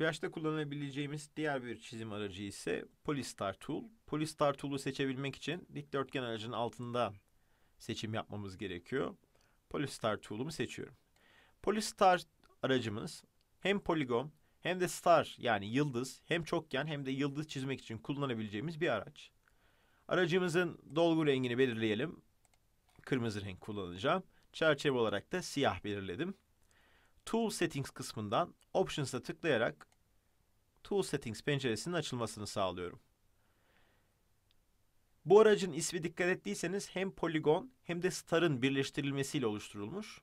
Flaş'ta kullanabileceğimiz diğer bir çizim aracı ise Polystar Tool. Polystar Tool'u seçebilmek için dikdörtgen aracının altında seçim yapmamız gerekiyor. Polystar Tool'umu seçiyorum. Polystar aracımız hem poligon hem de star yani yıldız hem çokgen hem de yıldız çizmek için kullanabileceğimiz bir araç. Aracımızın dolgu rengini belirleyelim. Kırmızı renk kullanacağım. Çerçeve olarak da siyah belirledim. Tool Settings kısmından Options'a tıklayarak Tool Settings penceresinin açılmasını sağlıyorum. Bu aracın ismi dikkat ettiyseniz hem poligon hem de star'ın birleştirilmesiyle oluşturulmuş.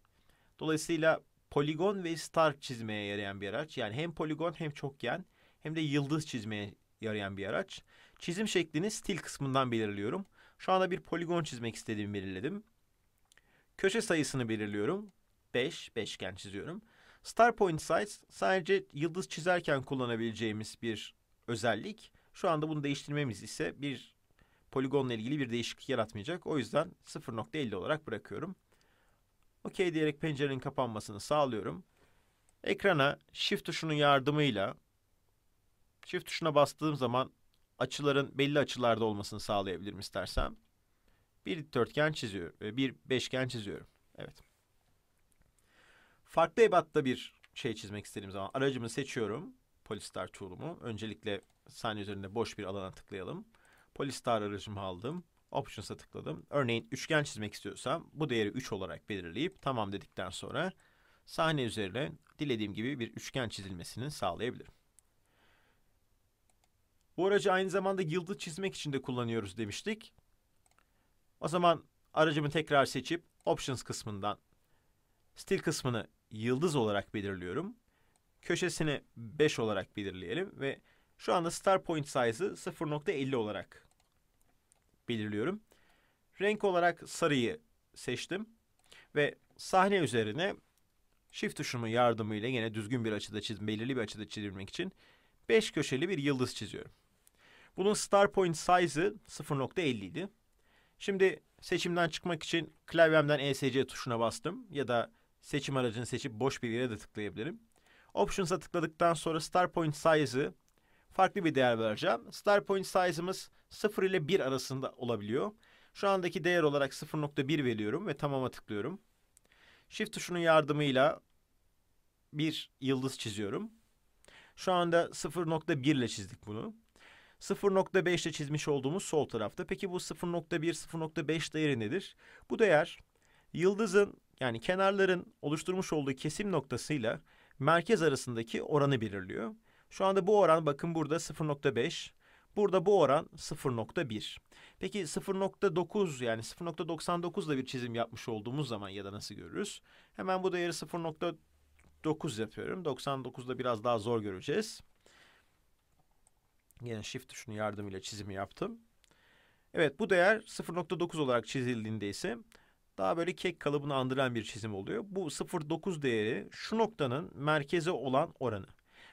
Dolayısıyla poligon ve star çizmeye yarayan bir araç. Yani hem poligon hem çokgen hem de yıldız çizmeye yarayan bir araç. Çizim şeklini stil kısmından belirliyorum. Şu anda bir poligon çizmek istediğimi belirledim. Köşe sayısını belirliyorum. 5, beş, beşgen çiziyorum. Star Point Size sadece yıldız çizerken kullanabileceğimiz bir özellik. Şu anda bunu değiştirmemiz ise bir poligonla ilgili bir değişiklik yaratmayacak. O yüzden 0.50 olarak bırakıyorum. OK diyerek pencerenin kapanmasını sağlıyorum. Ekrana Shift tuşunun yardımıyla Shift tuşuna bastığım zaman açıların belli açılarda olmasını sağlayabilirim istersem. Bir dörtgen çiziyorum. Bir beşgen çiziyorum. Evet farklı ebatta bir şey çizmek istediğim zaman aracımı seçiyorum. Polistar tool'umu. Öncelikle sahne üzerinde boş bir alana tıklayalım. Polistar aracımı aldım. Options'a tıkladım. Örneğin üçgen çizmek istiyorsam bu değeri 3 olarak belirleyip tamam dedikten sonra sahne üzerine dilediğim gibi bir üçgen çizilmesini sağlayabilirim. Bu aracı aynı zamanda yıldız çizmek için de kullanıyoruz demiştik. O zaman aracımı tekrar seçip Options kısmından Stil kısmını yıldız olarak belirliyorum. Köşesini 5 olarak belirleyelim ve şu anda star point size'ı 0.50 olarak belirliyorum. Renk olarak sarıyı seçtim ve sahne üzerine shift tuşumun yardımıyla yine düzgün bir açıda çizim, belirli bir açıda çizilmek için 5 köşeli bir yıldız çiziyorum. Bunun star point size'ı 0.50 idi. Şimdi seçimden çıkmak için klavyemden ESC tuşuna bastım ya da seçim aracını seçip boş bir yere de tıklayabilirim. Options'a tıkladıktan sonra Star Point Size'ı farklı bir değer vereceğim. Star Point Size'ımız 0 ile 1 arasında olabiliyor. Şu andaki değer olarak 0.1 veriyorum ve tamama tıklıyorum. Shift tuşunun yardımıyla bir yıldız çiziyorum. Şu anda 0.1 ile çizdik bunu. 0.5 ile çizmiş olduğumuz sol tarafta. Peki bu 0.1, 0.5 değeri nedir? Bu değer yıldızın yani kenarların oluşturmuş olduğu kesim noktasıyla merkez arasındaki oranı belirliyor. Şu anda bu oran bakın burada 0.5. Burada bu oran 0.1. Peki 0.9 yani 0.99'da bir çizim yapmış olduğumuz zaman ya da nasıl görürüz? Hemen bu değeri 0.9 yapıyorum. 99'da biraz daha zor göreceğiz. Yine shift tuşunun yardımıyla çizimi yaptım. Evet bu değer 0.9 olarak çizildiğinde ise daha böyle kek kalıbını andıran bir çizim oluyor. Bu 0.9 değeri şu noktanın merkeze olan oranı.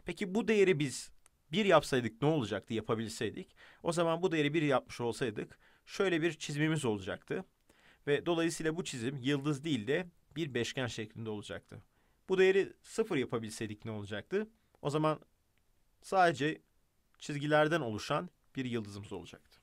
Peki bu değeri biz bir yapsaydık ne olacaktı yapabilseydik? O zaman bu değeri bir yapmış olsaydık şöyle bir çizimimiz olacaktı. Ve dolayısıyla bu çizim yıldız değil de bir beşgen şeklinde olacaktı. Bu değeri 0 yapabilseydik ne olacaktı? O zaman sadece çizgilerden oluşan bir yıldızımız olacaktı.